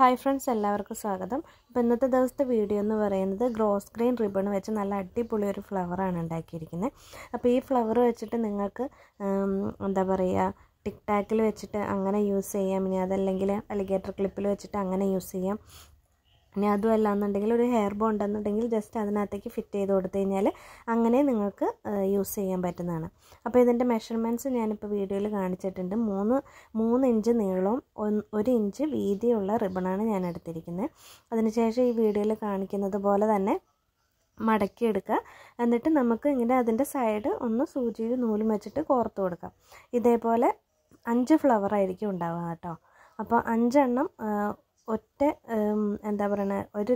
hi friends എല്ലാവർക്കും സ്വാഗതം അപ്പോൾ ഇന്നത്തെ ദിവസത്തെ വീഡിയോ എന്ന് പറയുന്നത് ഗ്രോസ് ഗ്രീൻ റിബൺ വെച്ച് നല്ല അടിപൊളി ഒരു ഫ്ലവറാണ് ഉണ്ടാക്കിയിരിക്കുന്നത് അപ്പോൾ ഈ ഫ്ലവർ വെച്ചിട്ട് നിങ്ങൾക്ക് എന്താ പറയുക ടിക് ടാക്കിൽ വെച്ചിട്ട് അങ്ങനെ യൂസ് ചെയ്യാം ഇനി അതല്ലെങ്കിൽ അലിഗേറ്റർ ക്ലിപ്പിൽ വെച്ചിട്ട് അങ്ങനെ യൂസ് ചെയ്യാം ഇനി അതും അല്ലാന്നുണ്ടെങ്കിൽ ഒരു ഹെയർ ബോ ഉണ്ടെന്നുണ്ടെങ്കിൽ ജസ്റ്റ് അതിനകത്തേക്ക് ഫിറ്റ് ചെയ്ത് കൊടുത്തു കഴിഞ്ഞാൽ അങ്ങനെ നിങ്ങൾക്ക് യൂസ് ചെയ്യാൻ പറ്റുന്നതാണ് അപ്പോൾ ഇതിൻ്റെ മെഷർമെൻറ്റ്സ് ഞാനിപ്പോൾ വീഡിയോയിൽ കാണിച്ചിട്ടുണ്ട് മൂന്ന് മൂന്ന് ഇഞ്ച് നീളവും ഒരു ഇഞ്ച് വീതിയുള്ള റിബണാണ് ഞാൻ എടുത്തിരിക്കുന്നത് അതിനുശേഷം ഈ വീഡിയോയിൽ കാണിക്കുന്നത് പോലെ തന്നെ മടക്കിയെടുക്കുക എന്നിട്ട് നമുക്ക് ഇങ്ങനെ അതിൻ്റെ സൈഡ് ഒന്ന് സൂചിയിൽ നൂലും വെച്ചിട്ട് കോർത്ത് കൊടുക്കാം ഇതേപോലെ അഞ്ച് ഫ്ലവറായിരിക്കും ഉണ്ടാവുക കേട്ടോ അപ്പോൾ അഞ്ചെണ്ണം എന്താ പറയുന്നത് ഒരു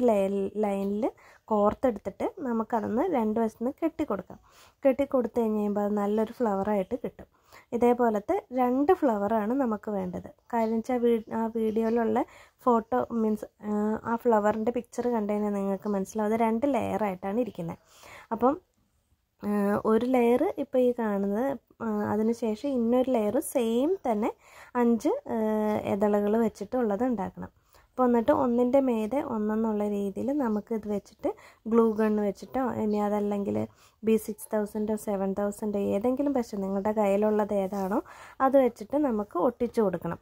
ലൈനിൽ കോർത്തെടുത്തിട്ട് നമുക്കതൊന്ന് രണ്ട് വശത്ത് കെട്ടി കൊടുക്കാം കെട്ടി കഴിഞ്ഞ് കഴിയുമ്പോൾ അത് നല്ലൊരു ഫ്ലവറായിട്ട് കിട്ടും ഇതേപോലത്തെ രണ്ട് ഫ്ലവറാണ് നമുക്ക് വേണ്ടത് കാരണം വെച്ചാൽ വീ ആ വീഡിയോയിലുള്ള ഫോട്ടോ മീൻസ് ആ ഫ്ലവറിൻ്റെ പിക്ചർ കണ്ടുകഴിഞ്ഞാൽ നിങ്ങൾക്ക് മനസ്സിലാവും അത് രണ്ട് ലെയറായിട്ടാണ് ഇരിക്കുന്നത് അപ്പം ഒരു ലെയർ ഇപ്പോൾ ഈ കാണുന്നത് അതിനുശേഷം ഇന്നൊരു ലെയർ സെയിം തന്നെ അഞ്ച് ഇതളകൾ വെച്ചിട്ടുള്ളത് ഉണ്ടാക്കണം അപ്പോൾ എന്നിട്ട് ഒന്നിൻ്റെ മേതെ ഒന്നെന്നുള്ള രീതിയിൽ നമുക്ക് ഇത് വെച്ചിട്ട് ഗ്ലൂ ഗണ്ണ് വെച്ചിട്ടോ ഇനി അതല്ലെങ്കിൽ ബി സിക്സ് തൗസൻഡോ സെവൻ തൗസൻഡോ ഏതെങ്കിലും പക്ഷേ നിങ്ങളുടെ കയ്യിലുള്ളത് ഏതാണോ അത് വെച്ചിട്ട് നമുക്ക് ഒട്ടിച്ചു കൊടുക്കണം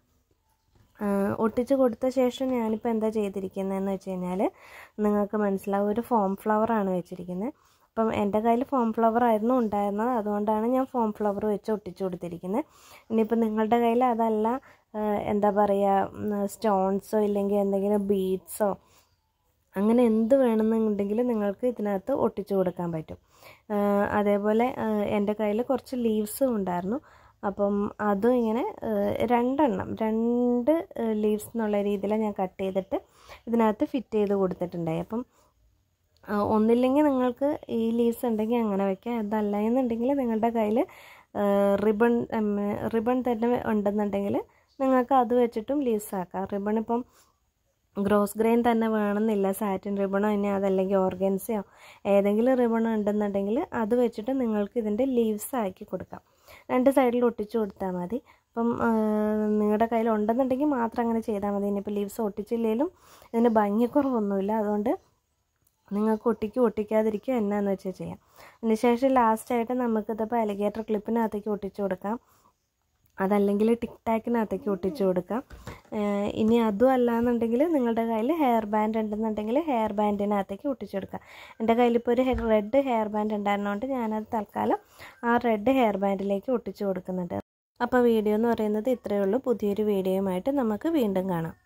ഒട്ടിച്ച് കൊടുത്ത ശേഷം ഞാനിപ്പോൾ എന്താ ചെയ്തിരിക്കുന്നതെന്ന് വെച്ച് കഴിഞ്ഞാൽ നിങ്ങൾക്ക് മനസ്സിലാവും ഒരു ഫോം ഫ്ലവറാണ് വെച്ചിരിക്കുന്നത് അപ്പം എൻ്റെ കയ്യിൽ ഫോം ഫ്ലവർ ആയിരുന്നു ഉണ്ടായിരുന്നത് അതുകൊണ്ടാണ് ഞാൻ ഫോം ഫ്ലവർ വെച്ച് ഒട്ടിച്ചു കൊടുത്തിരിക്കുന്നത് ഇനിയിപ്പോൾ നിങ്ങളുടെ കയ്യിൽ അതല്ല എന്താ പറയുക സ്റ്റോൺസോ ഇല്ലെങ്കിൽ എന്തെങ്കിലും ബീഡ്സോ അങ്ങനെ എന്ത് വേണമെന്നുണ്ടെങ്കിൽ നിങ്ങൾക്ക് ഇതിനകത്ത് ഒട്ടിച്ചു കൊടുക്കാൻ പറ്റും അതേപോലെ എൻ്റെ കയ്യിൽ കുറച്ച് ലീവ്സും ഉണ്ടായിരുന്നു അപ്പം അതും ഇങ്ങനെ രണ്ടെണ്ണം രണ്ട് ലീവ്സ് എന്നുള്ള രീതിയിൽ ഞാൻ കട്ട് ചെയ്തിട്ട് ഇതിനകത്ത് ഫിറ്റ് ചെയ്ത് കൊടുത്തിട്ടുണ്ടായി അപ്പം ഒന്നില്ലെങ്കിൽ നിങ്ങൾക്ക് ഈ ലീവ്സ് ഉണ്ടെങ്കിൽ അങ്ങനെ വയ്ക്കാം അതല്ല എന്നുണ്ടെങ്കിൽ നിങ്ങളുടെ കയ്യിൽ റിബൺ റിബൺ തന്നെ ഉണ്ടെന്നുണ്ടെങ്കിൽ നിങ്ങൾക്ക് അത് വെച്ചിട്ടും ലീവ്സ് ആക്കാം റിബൺ ഇപ്പം ഗ്രോസ് ഗ്രെയിൻ തന്നെ വേണമെന്നില്ല സാറ്റിൻ റിബണോ ഇനി അതല്ലെങ്കിൽ ഓർഗൻസിയോ ഏതെങ്കിലും റിബണോ ഉണ്ടെന്നുണ്ടെങ്കിൽ അത് വെച്ചിട്ട് നിങ്ങൾക്ക് ഇതിൻ്റെ ലീവ്സ് ആക്കി കൊടുക്കാം രണ്ട് സൈഡിൽ ഒട്ടിച്ചു കൊടുത്താൽ മതി അപ്പം നിങ്ങളുടെ കയ്യിൽ ഉണ്ടെന്നുണ്ടെങ്കിൽ മാത്രം അങ്ങനെ ചെയ്താൽ മതി ഇനിയിപ്പോൾ ലീവ്സ് ഒട്ടിച്ചില്ലെങ്കിലും ഇതിന് ഭംഗിക്കുറവൊന്നുമില്ല അതുകൊണ്ട് നിങ്ങൾക്ക് ഒട്ടിക്ക് ഒട്ടിക്കാതിരിക്കുക എന്നാന്ന് വെച്ചാൽ ചെയ്യാം അതിനുശേഷം ലാസ്റ്റായിട്ട് നമുക്കിതിപ്പോൾ അലിഗേറ്റർ ക്ലിപ്പിനകത്തേക്ക് ഒട്ടിച്ചു കൊടുക്കാം അതല്ലെങ്കിൽ ടിക് ടാക്കിനകത്തേക്ക് ഒട്ടിച്ചു കൊടുക്കാം ഇനി അതും അല്ലാന്നുണ്ടെങ്കിൽ നിങ്ങളുടെ കയ്യിൽ ഹെയർ ബാൻഡ് ഉണ്ടെന്നുണ്ടെങ്കിൽ ഹെയർ ബാൻഡിനകത്തേക്ക് ഒട്ടിച്ചു കൊടുക്കാം എൻ്റെ കയ്യിലിപ്പോൾ ഒരു റെഡ് ഹെയർ ബാൻഡ് ഉണ്ടായിരുന്നതുകൊണ്ട് ഞാനത് തൽക്കാലം ആ റെഡ് ഹെയർ ബാൻഡിലേക്ക് ഒട്ടിച്ചു കൊടുക്കുന്നുണ്ട് അപ്പോൾ വീഡിയോ എന്ന് പറയുന്നത് ഇത്രയേ ഉള്ളൂ പുതിയൊരു വീഡിയോയുമായിട്ട് നമുക്ക് വീണ്ടും കാണാം